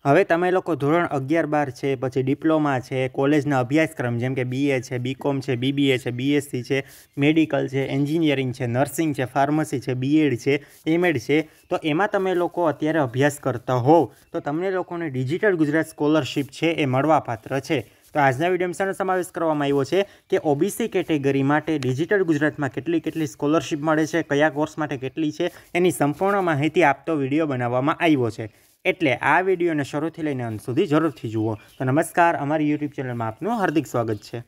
હવે તમે લોકો ધોરણ અગિયાર બાર છે પછી ડિપ્લોમા છે કોલેજના અભ્યાસક્રમ જેમ કે બીએ છે બીકોમ છે બીબીએ છે બીએસસી છે મેડિકલ છે એન્જિનિયરિંગ છે નર્સિંગ છે ફાર્મસી છે બીએડ છે એમએડ છે તો એમાં તમે લોકો અત્યારે અભ્યાસ કરતા હોવ તો તમને લોકોને ડિજિટલ ગુજરાત સ્કોલરશિપ છે એ મળવાપાત્ર છે તો આજના વિડીયોમાં સમાવેશ કરવામાં આવ્યો છે કે ઓબીસી કેટેગરી માટે ડિજિટલ ગુજરાતમાં કેટલી કેટલી સ્કોલરશિપ મળે છે કયા કોર્સ માટે કેટલી છે એની સંપૂર્ણ માહિતી આપતો વિડીયો બનાવવામાં આવ્યો છે એટલે આ વિડીયોને શરૂથી લઈને અંત સુધી જરૂરથી જુઓ તો નમસ્કાર અમારી યુટ્યુબ ચેનલમાં આપનું હાર્દિક સ્વાગત છે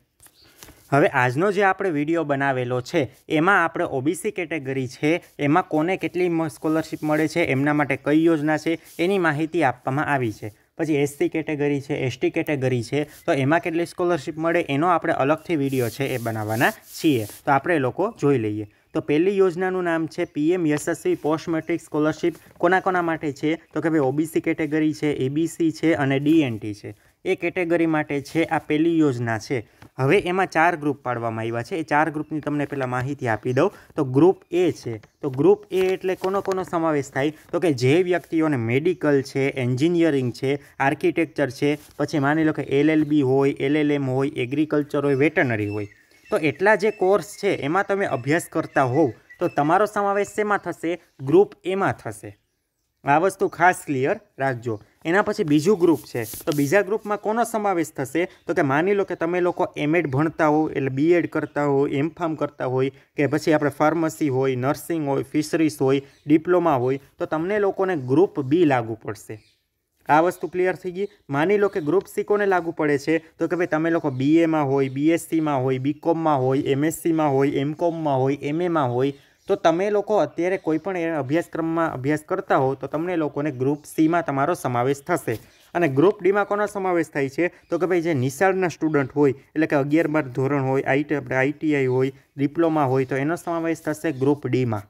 હવે આજનો જે આપણે વિડીયો બનાવેલો છે એમાં આપણે ઓબીસી કેટેગરી છે એમાં કોને કેટલી સ્કોલરશીપ મળે છે એમના માટે કઈ યોજના છે એની માહિતી આપવામાં આવી છે પછી એસસી કેટેગરી છે એસટી કેટેગરી છે તો એમાં કેટલી સ્કોલરશીપ મળે એનો આપણે અલગથી વિડીયો છે એ બનાવવાના છીએ તો આપણે લોકો જોઈ લઈએ તો પહેલી યોજનાનું નામ છે PM Yashasvi post matric scholarship કોના કોના માટે છે તો કે ભાઈ ઓબીસી કેટેગરી છે એબીસી છે અને ડીએનટી છે એ કેટેગરી માટે છે આ પહેલી યોજના છે હવે એમાં ચાર ગ્રુપ પાડવામાં આવ્યા છે એ ચાર ગ્રુપની તમને પહેલાં માહિતી આપી દઉં તો ગ્રુપ એ છે તો ગ્રુપ એ એટલે કોનો કોનો સમાવેશ થાય તો કે જે વ્યક્તિઓને મેડિકલ છે એન્જિનિયરિંગ છે આર્કિટેક્ચર છે પછી માની લો કે એલએલબી હોય એલએલએમ હોય એગ્રીકલ્ચર હોય વેટનરી હોય તો એટલા જે કોર્સ છે એમાં તમે અભ્યાસ કરતા હોવ તો તમારો સમાવેશ શેમાં થશે ગ્રુપ એમાં થશે આ વસ્તુ ખાસ ક્લિયર રાખજો એના પછી બીજું ગ્રુપ છે તો બીજા ગ્રુપમાં કોનો સમાવેશ થશે તો કે માની લો કે તમે લોકો એમએડ ભણતા હો એટલે બીએડ કરતા હો એમ ફાર્મ કરતા હોય કે પછી આપણે ફાર્મસી હોય નર્સિંગ હોય ફિશરીસ હોય ડિપ્લોમા હોય તો તમને લોકોને ગ્રુપ બી લાગુ પડશે આ વસ્તુ ક્લિયર થઈ ગઈ માની લો કે ગ્રુપ સી કોને લાગુ પડે છે તો કે ભાઈ તમે લોકો બીએમાં હોય બીએસસીમાં હોય બીકોમમાં હોય એમએસસીમાં હોય એમકોમમાં હોય એમએમાં હોય તો તમે લોકો અત્યારે કોઈપણ પણ અભ્યાસક્રમમાં અભ્યાસ કરતા હો તો તમને લોકોને ગ્રુપ સીમાં તમારો સમાવેશ થશે અને ગ્રુપ ડીમાં કોનો સમાવેશ થાય છે તો કે ભાઈ જે નિશાળના સ્ટુડન્ટ હોય એટલે કે અગિયાર બાર ધોરણ હોય આઈટી આપણે આઈટીઆઈ હોય ડિપ્લોમા હોય તો એનો સમાવેશ થશે ગ્રુપ ડીમાં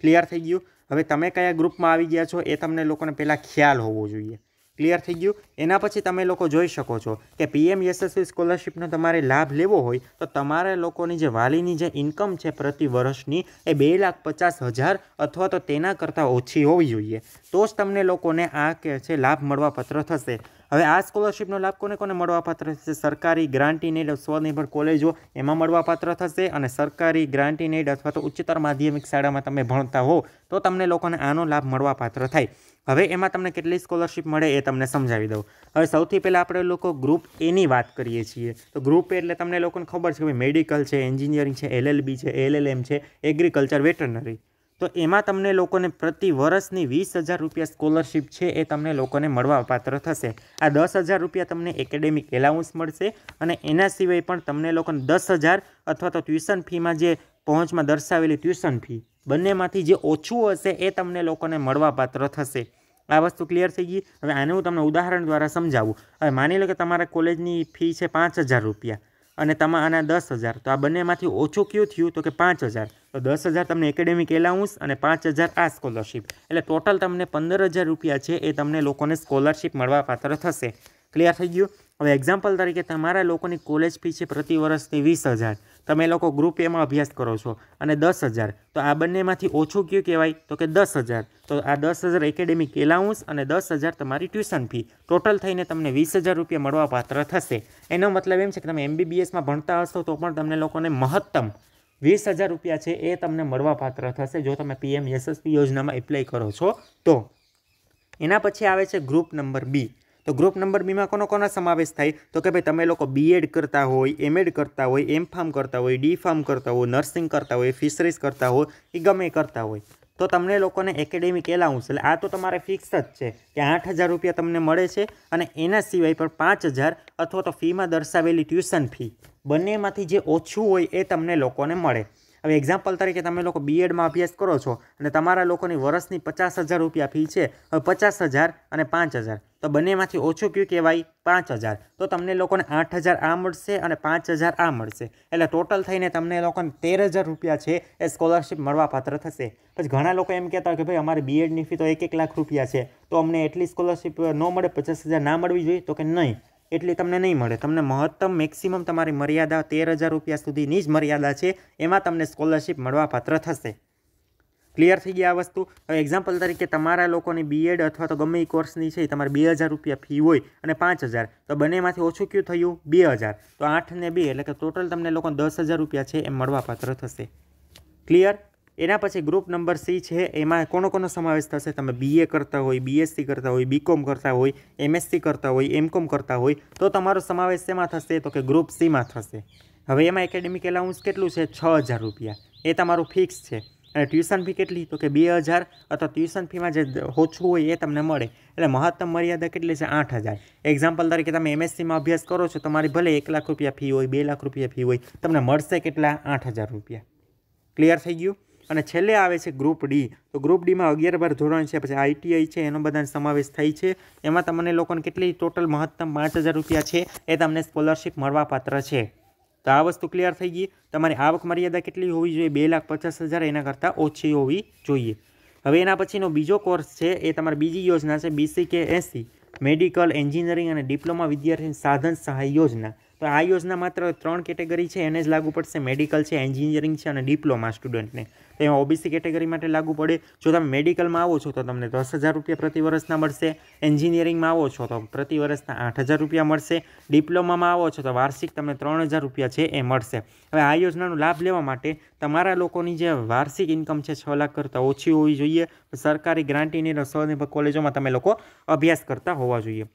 ક્લિયર થઈ ગયું હવે તમે કયા ગ્રુપમાં આવી ગયા છો એ તમને લોકોને પહેલાં ખ્યાલ હોવો જોઈએ ક્લિયર થઈ ગયું એના પછી તમે લોકો જોઈ શકો છો કે પીએમ યશસ્વી સ્કોલરશિપનો તમારે લાભ લેવો હોય તો તમારે લોકોની જે વાલીની જે ઇન્કમ છે પ્રતિ વર્ષની એ બે લાખ પચાસ હજાર અથવા તો તેના કરતાં ઓછી હોવી જોઈએ તો જ તમને લોકોને આ કે છે લાભ મળવા પત્ર થશે હવે આ સ્કોલરશિપનો લાભ કોને કોને મળવાપાત્ર થશે સરકારી ગ્રાન્ટી નીડ સ્વનિર્ભર કોલેજો એમાં મળવાપાત્ર થશે અને સરકારી ગ્રાન્ટી નેડ અથવા તો ઉચ્ચતર માધ્યમિક શાળામાં તમે ભણતા હો તો તમને લોકોને આનો લાભ મળવાપાત્ર થાય હવે એમાં તમને કેટલી સ્કોલરશિપ મળે એ તમને સમજાવી દઉં હવે સૌથી પહેલાં આપણે લોકો ગ્રુપ એની વાત કરીએ છીએ તો ગ્રુપ એટલે તમને લોકોને ખબર છે કે મેડિકલ છે એન્જિનિયરિંગ છે એલએલબી છે એલએલએમ છે એગ્રીકલ્ચર વેટરનરી તો એમાં તમને લોકોને પ્રતિ વર્ષની વીસ હજાર રૂપિયા સ્કોલરશીપ છે એ તમને લોકોને મળવાપાત્ર થશે આ દસ હજાર રૂપિયા તમને એકેડેમિક એલાઉન્સ મળશે અને એના સિવાય પણ તમને લોકોને દસ હજાર અથવા તો ટ્યુશન ફીમાં જે પહોંચમાં દર્શાવેલી ટ્યુશન ફી બંનેમાંથી જે ઓછું હશે એ તમને લોકોને મળવાપાત્ર થશે આ વસ્તુ ક્લિયર થઈ ગઈ હવે આને હું તમને ઉદાહરણ દ્વારા સમજાવું હવે માની લો કે તમારા કોલેજની ફી છે પાંચ હજાર રૂપિયા અને તમા આના દસ હજાર તો આ બંનેમાંથી ઓછું કયું થયું તો કે પાંચ હજાર તો દસ હજાર તમને એકેડેમિક એલાઉન્સ અને પાંચ હજાર આ સ્કોલરશિપ એટલે ટોટલ તમને પંદર હજાર રૂપિયા છે એ તમને લોકોને સ્કોલરશિપ મળવા પાત્ર થશે ક્લિયર થઈ ગયું હવે એક્ઝામ્પલ તરીકે તમારા લોકોની કોલેજ ફી છે પ્રતિ વર્ષની વીસ હજાર તમે લોકો ગ્રુપ એમાં અભ્યાસ કરો છો અને દસ હજાર તો આ બંનેમાંથી ઓછું કયું કહેવાય તો કે દસ હજાર તો આ દસ હજાર એકેડેમિક એલાઉન્સ અને દસ હજાર તમારી ટ્યુશન ફી ટોટલ થઈને તમને વીસ હજાર રૂપિયા મળવા પાત્ર થશે એનો મતલબ એમ છે કે તમે એમબીબીએસમાં ભણતા હશો તો પણ તમને લોકોને મહત્તમ વીસ હજાર રૂપિયા છે એ તમને મળવાપાત્ર થશે જો તમે પીએમ યશસ્વી યોજનામાં એપ્લાય કરો છો તો એના પછી આવે છે ગ્રુપ નંબર બી તો ગ્રુપ નંબર બીમાં કોનો કોનો સમાવેશ થાય તો કે ભાઈ તમે લોકો બીએડ કરતા હોય એમએડ કરતા હોય એમ ફાર્મ કરતા હોય ડી ફાર્મ કરતા હોય નર્સિંગ કરતા હોય ફિશરીઝ કરતા હોય એ ગમે કરતા હોય તો તમને લોકોને એકેડેમિક એલાઉન્સ એટલે આ તો તમારે ફિક્સ જ છે કે આઠ હજાર રૂપિયા તમને મળે છે અને એના સિવાય પણ પાંચ હજાર અથવા તો ફીમાં દર્શાવેલી ટ્યુશન ફી બંનેમાંથી જે ઓછું હોય એ તમને લોકોને મળે હવે એક્ઝામ્પલ તરીકે તમે લોકો બીએડમાં અભ્યાસ કરો છો અને તમારા લોકોની વર્ષની પચાસ હજાર રૂપિયા ફી છે હવે પચાસ હજાર અને પાંચ હજાર તો બંનેમાંથી ઓછું કયું કહેવાય પાંચ હજાર તો તમને લોકોને આઠ હજાર આ મળશે અને પાંચ હજાર આ મળશે એટલે ટોટલ થઈને તમને લોકોને તેર હજાર રૂપિયા છે એ સ્કોલરશિપ મળવાપાત્ર થશે પછી ઘણા લોકો એમ કહેતા કે ભાઈ અમારી બીએડની ફી તો એક એક લાખ રૂપિયા છે તો અમને એટલી સ્કોલરશીપ ન મળે પચાસ હજાર ના મળવી જોઈએ તો કે નહીં એટલી તમને નહીં મળે તમને મહત્તમ મેક્સિમમ તમારી મર્યાદા તેર હજાર રૂપિયા સુધીની જ મર્યાદા છે એમાં તમને સ્કોલરશિપ મળવાપાત્ર થશે ક્લિયર થઈ ગયા આ વસ્તુ હવે એક્ઝામ્પલ તરીકે તમારા લોકોની બીએડ અથવા તો ગમે એ કોર્સની છે તમારે બે હજાર રૂપિયા ફી હોય અને પાંચ હજાર તો બંનેમાંથી ઓછું કયું થયું બે હજાર તો આઠ ને બે એટલે કે ટોટલ તમને લોકો દસ હજાર રૂપિયા છે એમ મળવાપાત્ર થશે ક્લિયર એના પછી ગ્રુપ નંબર સી છે એમાં કોનો કોનો સમાવેશ થશે તમે બીએ કરતા હોય બીએસસી કરતા હોય બીકોમ કરતા હોય એમએસસી કરતા હોય એમકોમ કરતા હોય તો તમારો સમાવેશ શેમાં થશે તો કે ગ્રુપ સીમાં થશે હવે એમાં એકેડેમિક એલાઉન્સ કેટલું છે છ હજાર રૂપિયા એ તમારું ફિક્સ છે અને ટ્યુશન ફી કેટલી તો કે બે હજાર અથવા ટ્યુશન ફીમાં જે ઓછું હોય એ તમને મળે એટલે મહત્તમ મર્યાદા કેટલી છે આઠ હજાર એક્ઝામ્પલ તરીકે તમે એમએસસીમાં અભ્યાસ કરો છો તમારી ભલે એક લાખ રૂપિયા ફી હોય બે લાખ રૂપિયા ફી હોય તમને મળશે કેટલા આઠ હજાર રૂપિયા ક્લિયર થઈ ગયું અને છેલ્લે આવે છે ગ્રુપ ડી તો ગ્રુપ ડીમાં અગિયાર બાર ધોરણ છે પછી આઈટીઆઈ છે એનો બધાનો સમાવેશ થાય છે એમાં તમને લોકોને કેટલી ટોટલ મહત્તમ પાંચ રૂપિયા છે એ તમને સ્કોલરશીપ મળવાપાત્ર છે તો આ વસ્તુ ક્લિયર થઈ ગઈ તમારી આવક મર્યાદા કેટલી હોવી જોઈએ બે લાખ પચાસ હજાર એના કરતાં ઓછી હોવી જોઈએ હવે એના પછીનો બીજો કોર્સ છે એ તમારી બીજી યોજના છે બીસી કે એસી મેડિકલ એન્જિનિયરિંગ અને ડિપ્લોમા વિદ્યાર્થીની સાધન સહાય યોજના તો આ યોજના માત્ર ત્રણ કેટેગરી છે એને જ લાગુ પડશે મેડિકલ છે એન્જિનિયરિંગ છે અને ડિપ્લોમા સ્ટુડન્ટને તેમાં ઓબીસી કેટેગરી માટે લાગુ પડે જો તમે મેડિકલમાં આવો છો તો તમને દસ હજાર રૂપિયા પ્રતિ વર્ષના મળશે એન્જિનિયરિંગમાં આવો છો તો પ્રતિ વર્ષના આઠ હજાર રૂપિયા મળશે ડિપ્લોમામાં આવો છો તો વાર્ષિક તમને ત્રણ હજાર રૂપિયા છે એ મળશે હવે આ યોજનાનો લાભ લેવા માટે તમારા લોકોની જે વાર્ષિક ઇન્કમ છે છ લાખ કરતાં ઓછી હોવી જોઈએ સરકારી ગ્રાન્ટીની રસોની કોલેજોમાં તમે લોકો અભ્યાસ કરતા હોવા જોઈએ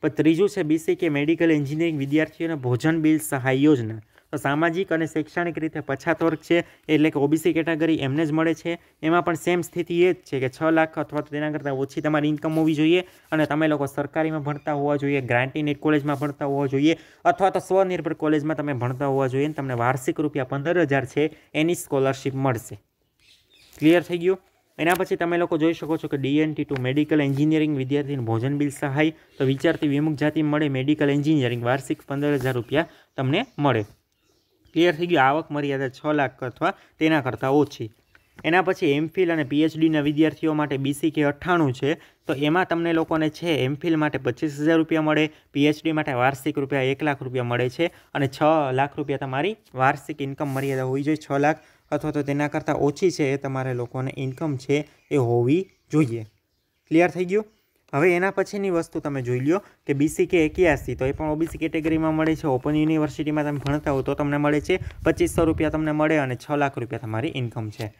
પણ ત્રીજું છે બીસી કે મેડિકલ એન્જિનિયરિંગ વિદ્યાર્થીઓને ભોજન બિલ સહાય યોજના તો સામાજિક અને શૈક્ષણિક રીતે પછાત વર્ગ છે એટલે કે ઓબીસી કેટેગરી એમને જ મળે છે એમાં પણ સેમ સ્થિતિ એ જ છે કે છ લાખ અથવા તો તેના કરતાં ઓછી તમારી ઇન્કમ હોવી જોઈએ અને તમે લોકો સરકારીમાં ભણતા હોવા જોઈએ ગ્રાન્ટીનેટ કોલેજમાં ભણતા હોવા જોઈએ અથવા તો સ્વનિર્ભર કોલેજમાં તમે ભણતા હોવા જોઈએ અને તમને વાર્ષિક રૂપિયા પંદર હજાર છે એની સ્કોલરશીપ મળશે ક્લિયર થઈ ગયું એના પછી તમે લોકો જોઈ શકો છો કે ડીએનટી ટુ મેડિકલ એન્જિનિયરિંગ વિદ્યાર્થીને ભોજન બિલ સહાય તો વિચારતી વિમુખ જાતિ મળે મેડિકલ એન્જિનિયરિંગ વાર્ષિક પંદર હજાર રૂપિયા તમને મળે ક્લિયર થઈ ગયું આવક મર્યાદા છ લાખ અથવા તેના કરતાં ઓછી એના પછી એમફિલ અને પીએચડીના વિદ્યાર્થીઓ માટે બીસી કે અઠ્ઠાણું છે તો એમાં તમને લોકોને છે એમફિલ માટે પચીસ હજાર રૂપિયા મળે પીએચડી માટે વાર્ષિક રૂપિયા એક લાખ રૂપિયા મળે છે અને છ લાખ રૂપિયા તમારી વાર્ષિક ઇન્કમ મર્યાદા હોવી જોઈએ છ લાખ અથવા તો તેના કરતાં ઓછી છે એ તમારે લોકોને ઇન્કમ છે એ હોવી જોઈએ ક્લિયર થઈ ગયું હવે એના પછીની વસ્તુ તમે જોઈ લો કે બીસી કે એક્યાસી તો એ પણ ઓબીસી કેટેગરીમાં મળે છે ઓપન યુનિવર્સિટીમાં તમે ભણતા હો તો તમને મળે છે પચીસો રૂપિયા તમને મળે અને છ લાખ રૂપિયા તમારી ઇન્કમ છે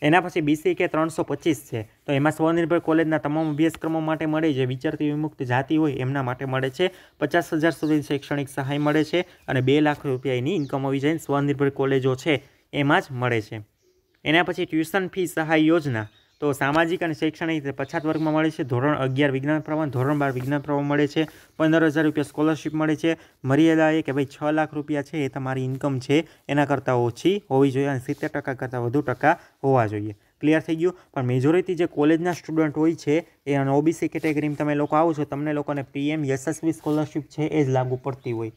એના પછી બીસી કે ત્રણસો પચીસ છે તો એમાં સ્વનિર્ભર કોલેજના તમામ અભ્યાસક્રમો માટે મળે જે વિચારતી વિમુક્ત જાતિ હોય એમના માટે મળે છે પચાસ હજાર સુધી શૈક્ષણિક સહાય મળે છે અને બે લાખ રૂપિયાની ઇન્કમ આવી જાય સ્વનિર્ભર કોલેજો છે એમાં જ મળે છે એના પછી ટ્યુશન ફી સહાય યોજના તો સામાજિક અને શૈક્ષણિક રીતે પછાત વર્ગમાં મળે છે ધોરણ અગિયાર વિજ્ઞાન પ્રમાણ ધોરણ બાર વિજ્ઞાન પ્રમાણ મળે છે પંદર હજાર રૂપિયા સ્કોલરશિપ મળે છે મર્યાદા એ કે ભાઈ છ લાખ રૂપિયા છે એ તમારી ઇન્કમ છે એના કરતાં ઓછી હોવી જોઈએ અને સિત્તેર ટકા કરતાં વધુ ટકા હોવા જોઈએ ક્લિયર થઈ ગયું પણ મેજોરિટી જે કોલેજના સ્ટુડન્ટ હોય છે એ ઓબીસી કેટેગરીમાં તમે લોકો આવો છો તમને લોકોને પીએમ યશસ્વી સ્કોલરશિપ છે એ જ લાગુ પડતી હોય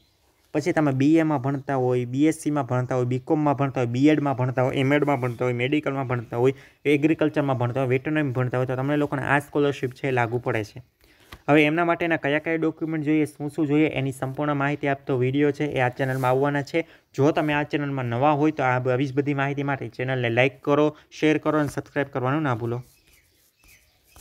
પછી તમે બીએમાં ભણતા હોય બીએસસીમાં ભણતા હોય બીકોમમાં ભણતા હોય બીએડમાં ભણતા હોય એમએડમાં ભણતા હોય મેડિકલમાં ભણતા હોય એગ્રીકલ્ચરમાં ભણતા હોય વેટરનરીમાં ભણતા હોય તો તમને લોકોને આ સ્કોલરશિપ છે લાગુ પડે છે હવે એમના માટેના કયા કયા ડોક્યુમેન્ટ જોઈએ શું શું જોઈએ એની સંપૂર્ણ માહિતી આપતો વિડીયો છે એ આ ચેનલમાં આવવાના છે જો તમે આ ચેનલમાં નવા હોય તો આ આવી જ બધી માહિતી માટે ચેનલને લાઇક કરો શેર કરો અને સબસ્ક્રાઈબ કરવાનું ના ભૂલો